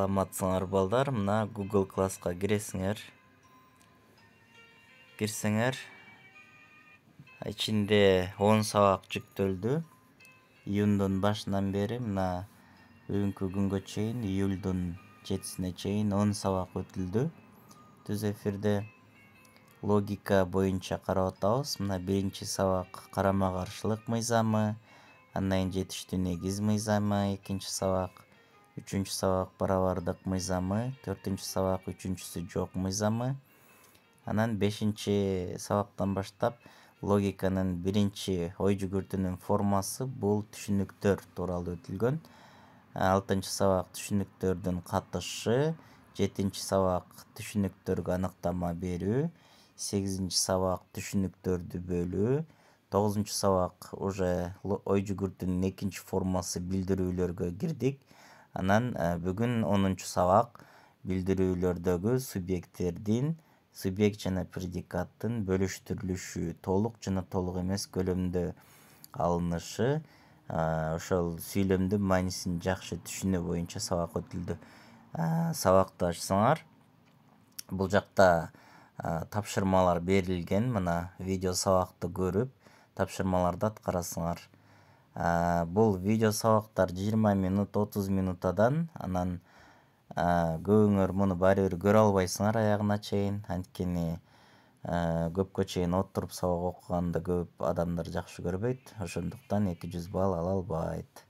саламатсыңар балдар мына google классқа кіресіңер кірсеңер ішінде 10 сабақ жүктөлдү июндун башынан бери мына бүгүнкү күнгө чейин июлдун жетисине чейин он сабак өтүлдү түз эфирде логика боюнча карап атабыз мына биринчи сабак карама каршылык мыйзамы андан кийин жетиштүү негиз мыйзамы экинчи сабак үчүнчү сабак барабардык мыйзамы төртүнчү сабак үчүнчүсү жок мыйзамы анан бешинчи сабактан баштап логиканын биринчи ой жүгүртүүнүн формасы бул түшүнүктөр тууралуу өтүлгөн алтынчы сабак түшүнүктөрдүн катышы жетинчи сабак түшүнүктөргө аныктама берүү сегизинчи сабак түшүнүктөрдү бөлүү тогузунчу сабак уже ой жүгүртүүнүн экинчи формасы билдирүүлөргө кирдик анан э, бүгүн онунчу сабак билдирүүлөрдөгү субъекттердин субъект жана предикаттын бөлүштүрүлүшү толук жана толук эмес көлөмдө алынышы э, ошол сүйлөмдүн маанисин жакшы түшүнүү боюнча сабак өтүлдү э, сабакташсыңар бул жакта тапшырмалар берилген мына видео сабакты көрүп тапшырмаларды аткарасыңар бул видео сабактар жыйырма минут отуз минутадан анан көбүңөр муну баары бир көрө албайсыңар аягына чейин анткени көпкө чейин отуруп сабак окуганды көп адамдар жакшы көрбөйт ошондуктан эки жүз балл ала албайт